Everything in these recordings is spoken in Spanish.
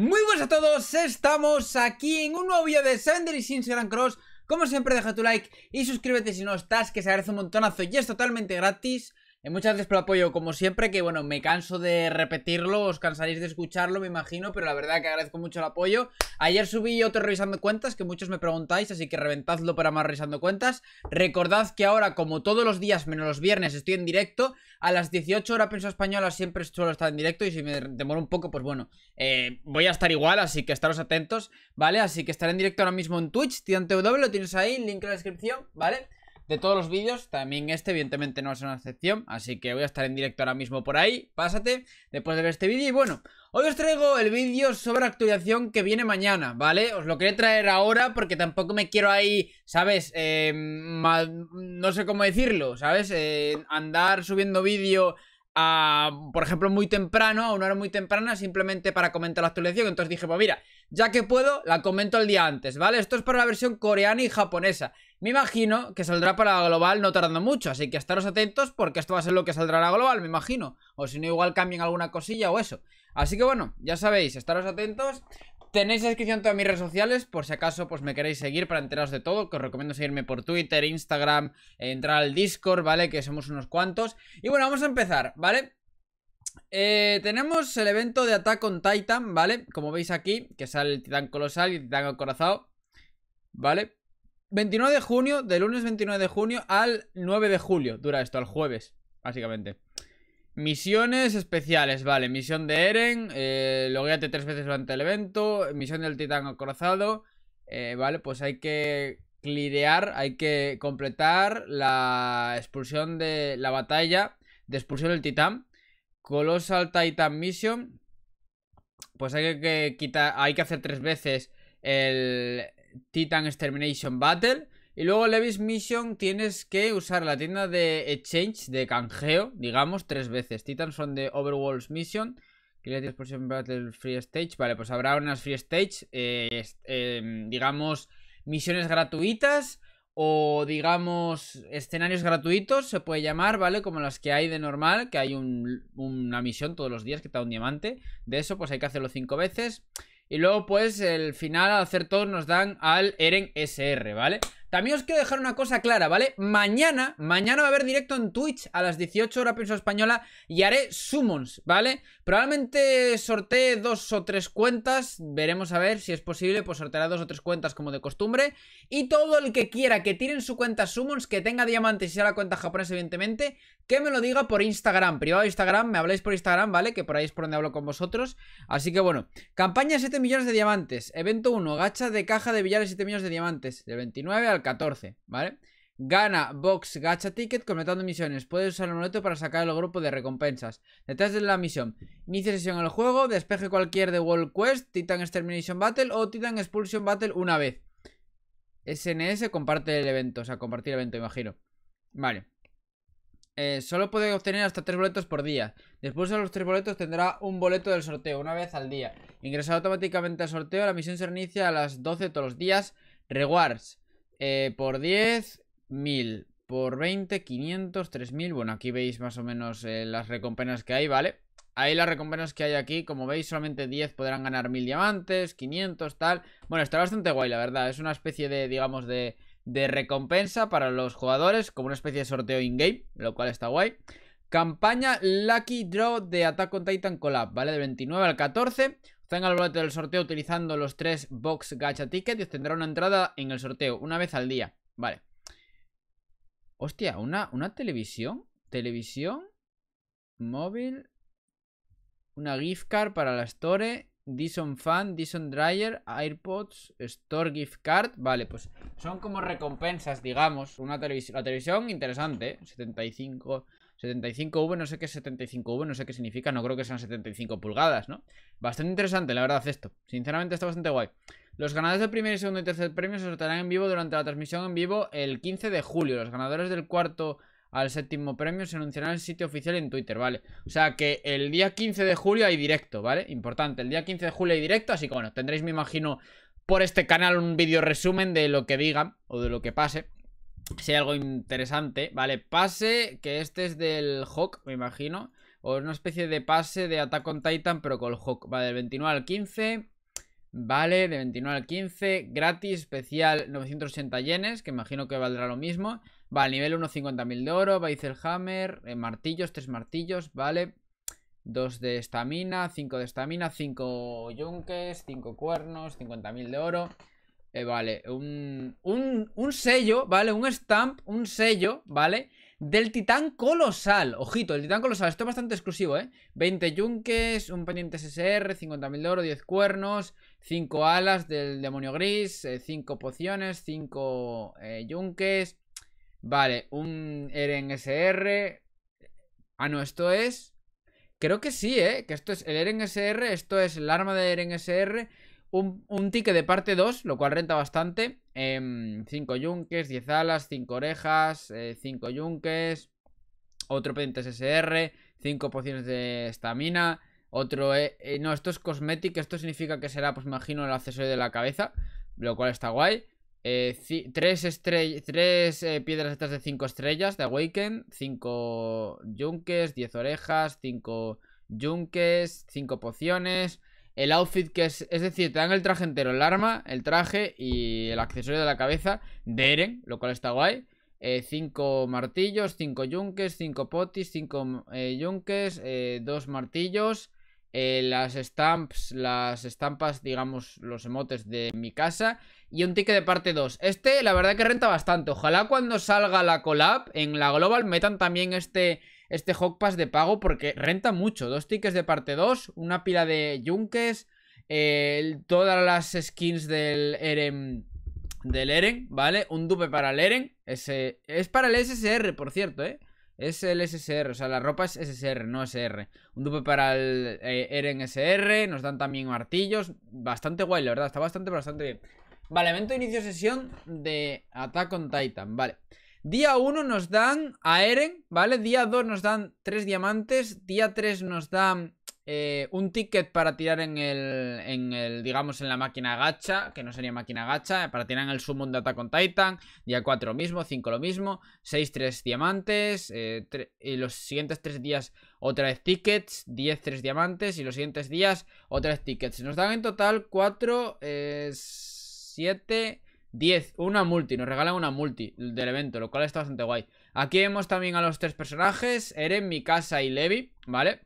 Muy buenas a todos, estamos aquí en un nuevo vídeo de Seven Sins Grand Cross Como siempre deja tu like y suscríbete si no estás, que se agradece un montonazo y es totalmente gratis eh, muchas gracias por el apoyo, como siempre, que bueno, me canso de repetirlo, os cansaréis de escucharlo, me imagino, pero la verdad que agradezco mucho el apoyo. Ayer subí otro revisando cuentas, que muchos me preguntáis, así que reventadlo para más revisando cuentas. Recordad que ahora, como todos los días, menos los viernes, estoy en directo. A las 18 horas prensa española siempre suelo estar en directo y si me demoro un poco, pues bueno, eh, voy a estar igual, así que estaros atentos, ¿vale? Así que estaré en directo ahora mismo en Twitch, tirante lo tienes ahí, link en la descripción, ¿vale? de todos los vídeos. También este, evidentemente, no es una excepción. Así que voy a estar en directo ahora mismo por ahí. Pásate después de ver este vídeo. Y bueno, hoy os traigo el vídeo sobre actualización que viene mañana, ¿vale? Os lo quería traer ahora porque tampoco me quiero ahí, ¿sabes? Em, no sé cómo decirlo, ¿sabes? Eh, andar subiendo vídeo... A, por ejemplo, muy temprano, a una hora muy temprana, simplemente para comentar la actualización. Entonces dije, pues mira, ya que puedo, la comento el día antes, ¿vale? Esto es para la versión coreana y japonesa. Me imagino que saldrá para la global no tardando mucho, así que estaros atentos porque esto va a ser lo que saldrá a la global, me imagino. O si no, igual cambien alguna cosilla o eso. Así que bueno, ya sabéis, estaros atentos. Tenéis la descripción todas mis redes sociales, por si acaso pues me queréis seguir para enteraros de todo, que os recomiendo seguirme por Twitter, Instagram, entrar al Discord, ¿vale? Que somos unos cuantos. Y bueno, vamos a empezar, ¿vale? Eh, tenemos el evento de ataque con Titan, ¿vale? Como veis aquí, que sale el Titán Colosal y el Titán Acorazado, ¿vale? 29 de junio, del lunes 29 de junio al 9 de julio. Dura esto, al jueves, básicamente. Misiones especiales, vale. Misión de Eren, eh, logueate tres veces durante el evento. Misión del titán acorazado. Eh, vale, pues hay que clirear, hay que completar la expulsión de la batalla de expulsión del titán. Colossal Titan Mission. Pues hay que, quitar, hay que hacer tres veces el, Titan Extermination Battle. Y luego Levis Mission tienes que usar la tienda de exchange, de canjeo, digamos, tres veces. Titan son de Overworld's Mission. Creative Explosion Battle Free Stage. Vale, pues habrá unas Free Stage, eh, em, digamos, misiones gratuitas o digamos escenarios gratuitos, se puede llamar, ¿vale? Como las que hay de normal, que hay una misión todos los días que te da un diamante. De eso, pues hay que hacerlo cinco veces. Y luego, pues, el final, al hacer todo nos dan al Eren SR, ¿vale? También os quiero dejar una cosa clara, ¿vale? Mañana, mañana va a haber directo en Twitch a las 18 horas pienso, española y haré summons, ¿vale? Probablemente sortee dos o tres cuentas, veremos a ver si es posible, pues sorteará dos o tres cuentas como de costumbre. Y todo el que quiera que tiren su cuenta summons, que tenga diamantes y sea la cuenta japonesa evidentemente, que me lo diga por Instagram, privado de Instagram, me habléis por Instagram, ¿vale? Que por ahí es por donde hablo con vosotros. Así que bueno, campaña 7 millones de diamantes, evento 1, gacha de caja de billares 7 millones de diamantes, del 29 al 14, ¿vale? Gana Box Gacha Ticket completando misiones. Puedes usar el boleto para sacar el grupo de recompensas. Detrás de la misión. Inicia sesión en el juego, despeje cualquier de World Quest, Titan Extermination Battle o Titan Expulsion Battle una vez. SNS comparte el evento, o sea, compartir el evento, imagino. Vale. Eh, solo puede obtener hasta tres boletos por día. Después de los tres boletos tendrá un boleto del sorteo, una vez al día. Ingresado automáticamente al sorteo, la misión se reinicia a las 12 todos los días. Rewards. Eh, por 10, 1000. Por 20, 500, 3000. Bueno, aquí veis más o menos eh, las recompensas que hay, ¿vale? Ahí las recompensas que hay aquí, como veis, solamente 10 podrán ganar 1000 diamantes, 500, tal. Bueno, está bastante guay, la verdad. Es una especie de, digamos, de, recompensa para los jugadores, como una especie de sorteo in-game, lo cual está guay. Campaña Lucky Draw de Attack on Titan Collab, ¿vale? De 29 al 14. Están el boleto del sorteo utilizando los tres box gacha ticket y obtendrá una entrada en el sorteo, una vez al día. Vale. Hostia, una, una televisión. Televisión. Móvil. Una gift card para la store. Dison Fan, Dison Dryer, AirPods, Store Gift Card. Vale, pues son como recompensas, digamos. Una televisión. La televisión, interesante. 75 ¿eh? 75V, no sé qué es 75V, no sé qué significa, no creo que sean 75 pulgadas, ¿no? Bastante interesante, la verdad, esto. Sinceramente está bastante guay. Los ganadores del primer, segundo y tercer premio se soltarán en vivo durante la transmisión en vivo el 15 de julio. Los ganadores del cuarto al séptimo premio se anunciarán en el sitio oficial en Twitter, ¿vale? O sea que el día 15 de julio hay directo, ¿vale? Importante, el día 15 de julio hay directo, así que bueno, tendréis, me imagino, por este canal un vídeo resumen de lo que digan o de lo que pase si algo interesante. Vale, pase, que este es del Hawk, me imagino. O una especie de pase de Ataque on Titan, pero con el Hawk. Vale, del 29 al 15. Vale, de 29 al 15. Gratis, especial, 980 yenes, que imagino que valdrá lo mismo. Vale, nivel 1, 50.000 de oro. el Hammer, eh, martillos, 3 martillos, vale. 2 de estamina, 5 de estamina, 5 yunques, 5 cuernos, 50.000 de oro. Eh, vale, un, un, sello, ¿vale? Un stamp, un sello, ¿vale? Del titán colosal, ojito, el titán colosal, esto es bastante exclusivo, ¿eh? 20 yunques, un pendiente SSR, 50.000 de oro, 10 cuernos, 5 alas del demonio gris, 5 eh, pociones, 5 eh, yunques, vale, un Eren SR, ah no, esto es, creo que sí, ¿eh? Que esto es el Eren SR, esto es el arma de Eren SR, un, ticket de parte 2, lo cual renta bastante. 5 em, yunques, 10 alas, 5 orejas, 5 eh, yunques. Otro pendiente SSR, 5 pociones de estamina. Otro... Eh, eh, no, esto es cosmetic, Esto significa que será, pues imagino, el accesorio de la cabeza. Lo cual está guay. 3 tres piedras estas de 5 estrellas de Awaken. 5 yunques, 10 orejas, 5 yunques, 5 pociones el outfit que es... Es decir, te dan el traje entero, el arma, el traje y el accesorio de la cabeza de Eren, lo cual está guay. Eh, cinco martillos, 5 yunques, cinco potis, 5 eh, yunques, 2 eh, martillos, las stamps, las estampas, digamos, los emotes de mi casa y un ticket de parte 2. Este, la verdad que renta bastante. Ojalá cuando salga la collab en la global metan también este este Hawk Pass de pago porque renta mucho. Dos tickets de parte 2, una pila de yunques, eh, todas las skins del Eren, del Eren, ¿vale? Un dupe para el Eren. Ese, es para el SSR, por cierto, ¿eh? Es el SSR, o sea, la ropa es SSR, no SR. Un dupe para el eh, Eren SR, nos dan también martillos. Bastante guay, la verdad, está bastante, bastante bien. Vale, evento de inicio sesión de Attack on Titan, vale. Día 1 nos dan a Eren, ¿vale? Día 2 nos dan 3 diamantes. Día 3 nos dan eh, un ticket para tirar en el, en el, digamos, en la máquina gacha, que no sería máquina gacha, eh, para tirar en el summon de con Titan, día 4 lo mismo, 5 lo mismo, 6, 3 diamantes, eh, y los siguientes 3 días otra vez tickets, 10, 3 diamantes, y los siguientes días otra vez tickets. Nos dan en total 4, 7... 10, una multi, nos regalan una multi del evento, lo cual está bastante guay Aquí vemos también a los tres personajes, Eren, Mikasa y Levi, ¿vale?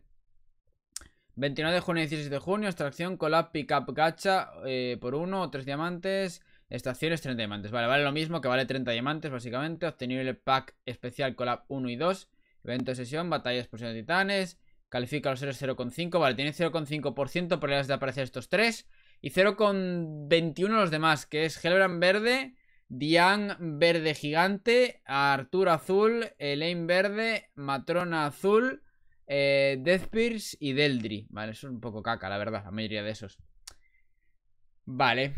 29 de junio y 16 de junio, extracción, collab, up, gacha eh, por 1, 3 diamantes, estaciones 30 diamantes Vale, vale lo mismo que vale 30 diamantes básicamente, obtenible pack especial collab 1 y 2 Evento de sesión, batallas por explosión de titanes, califica a los héroes 0,5, vale, tiene 0,5% probabilidades de aparecer estos tres y 0,21 los demás, que es Helbrand verde, Dian verde gigante, Artur azul, Elaine verde, Matrona azul, eh, y Deldri. Vale, es un poco caca, la verdad, la mayoría de esos. Vale.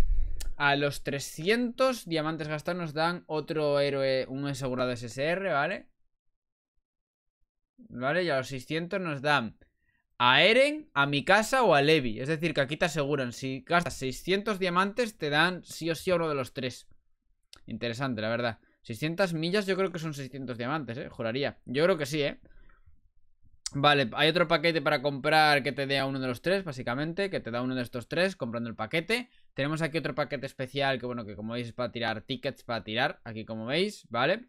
A los 300 diamantes gastados nos dan otro héroe, un asegurado SSR, ¿vale? Vale, y a los 600 nos dan a Eren, a mi casa o a Levi. Es decir, que aquí te aseguran, si gastas 600 diamantes te dan sí o sí a uno de los tres. Interesante, la verdad. 600 millas yo creo que son 600 diamantes, ¿eh? Juraría. Yo creo que sí, ¿eh? Vale, hay otro paquete para comprar que te dé a uno de los tres, básicamente, que te da uno de estos tres comprando el paquete. Tenemos aquí otro paquete especial que, bueno, que como veis es para tirar tickets, para tirar, aquí como veis, ¿vale?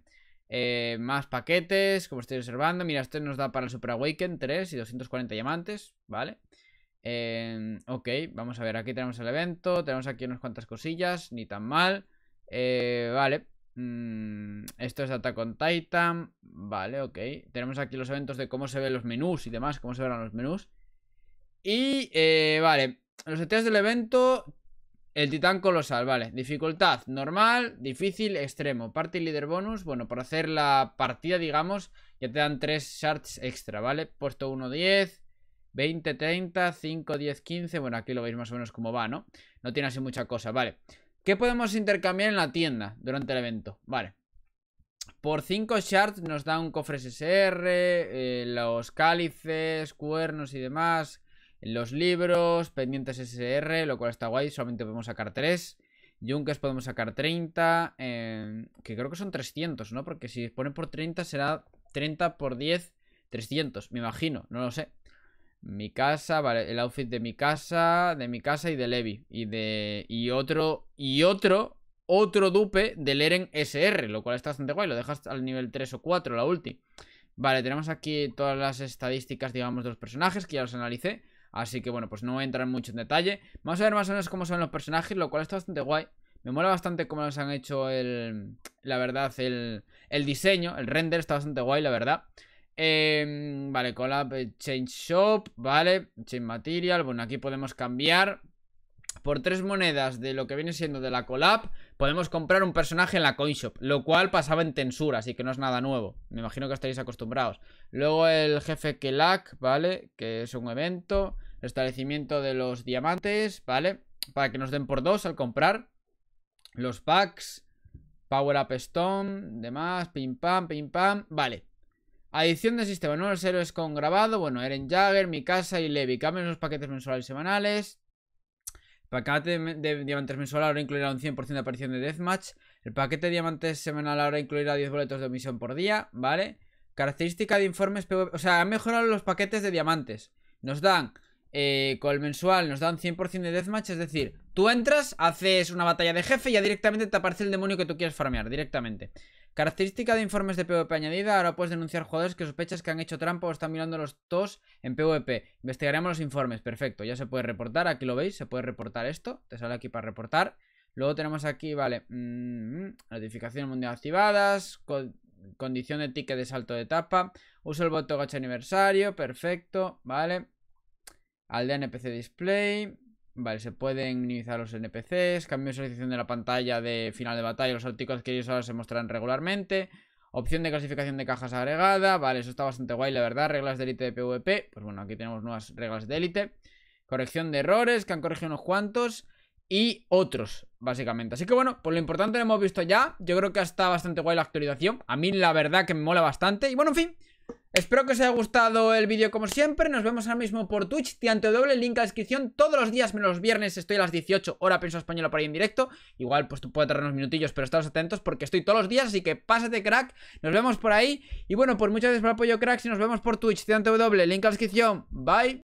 Eh, más paquetes, como estoy observando. Mira, este nos da para el Super Awaken 3 y 240 diamantes, ¿vale? Em, ok, vamos a ver, aquí tenemos el evento, tenemos aquí unas cuantas cosillas, ni tan mal. Eh, vale, mm, esto es Data con Titan, vale, ok. Tenemos aquí los eventos de cómo se ven los menús y demás, cómo se verán los menús. Y, eh, vale, los detalles del evento el titán colosal, vale. Dificultad normal, difícil, extremo. Party leader bonus, bueno, por hacer la partida, digamos, ya te dan 3 shards extra, ¿vale? Puesto 1, 10, 20, 30, 5, 10, 15. Bueno, aquí lo veis más o menos cómo va, ¿no? No tiene así mucha cosa, vale. ¿Qué podemos intercambiar en la tienda durante el evento? Vale. Por 5 shards nos da un cofre SSR, eh, los cálices, cuernos y demás los libros, pendientes SR, lo cual está guay, solamente podemos sacar 3. Junkers podemos sacar 30, em, que creo que son 300, ¿no? Porque si ponen por 30 será 30 por 10, 300, me imagino, no lo sé. Mi casa, vale, el outfit de mi casa, de mi casa y de Levi. Y de. Y otro. Y otro. Otro dupe del Eren SR, lo cual está bastante guay. Lo dejas al nivel 3 o 4, la ulti. Vale, tenemos aquí todas las estadísticas, digamos, de los personajes, que ya los analicé. Así que bueno, pues no voy a entrar mucho en detalle. Vamos a ver más o menos cómo son los personajes, lo cual está bastante guay. Me mola bastante cómo nos han hecho el. La verdad, el, el diseño, el render está bastante guay, la verdad. Em, vale, collab, eh, change shop, vale, change material. Bueno, aquí podemos cambiar por tres monedas de lo que viene siendo de la collab, podemos comprar un personaje en la coin shop lo cual pasaba en tensura, así que no es nada nuevo. Me imagino que estaréis acostumbrados. Luego el jefe Kelak, ¿vale? Que es un evento. establecimiento de los diamantes, ¿vale? Para que nos den por dos al comprar. Los packs. Power Up Stone, demás, pim pam, pim pam, vale. Adición de sistema, nuevos héroes con grabado, bueno, Eren Jagger, casa y Levi. Cambian los paquetes mensuales y semanales paquete de, diamantes mensual ahora incluirá un 100% de aparición de Deathmatch. El paquete de diamantes semanal ahora incluirá 10 boletos de omisión por día, ¿vale? Característica de informes O sea, han mejorado los paquetes de diamantes. Nos dan, eh, con el mensual, nos dan 100% de deathmatch. Es decir, tú entras, haces una batalla de jefe y ya directamente te aparece el demonio que tú quieres farmear, directamente. Característica de informes de PvP añadida. Ahora puedes denunciar jugadores que sospechas que han hecho trampa o están mirando los tos en PvP. Investigaremos los informes. Perfecto. Ya se puede reportar. Aquí lo veis. Se puede reportar esto. Te sale aquí para reportar. Luego tenemos aquí, vale. Mm, notificaciones mundial activadas. condición de ticket de salto de etapa. Uso el voto gacha aniversario. Perfecto. Vale. Aldea NPC display. Vale, se pueden minimizar los NPCs, cambio de selección de la pantalla de final de batalla, los artículos ellos ahora se mostrarán regularmente, opción de clasificación de cajas agregada, vale, eso está bastante guay, la verdad, reglas de élite de PvP, pues bueno, aquí tenemos nuevas reglas de élite, corrección de errores, que han corregido unos cuantos, y otros, básicamente. Así que bueno, pues lo importante lo hemos visto ya. Yo creo que está bastante guay la actualización. A mí la verdad que me mola bastante. Y bueno, en fin, Espero que os haya gustado el vídeo como siempre. Nos vemos ahora mismo por Twitch, tiante doble, link a la descripción. Todos los días, menos los viernes, estoy a las 18 hora pienso española por ahí en directo. Igual, pues tú puedes tener unos minutillos, pero estaros atentos porque estoy todos los días, así que pásate, crack. Nos vemos por ahí. Y bueno, pues muchas gracias por el apoyo, crack Si nos vemos por Twitch, tiante doble, link a la descripción. Bye.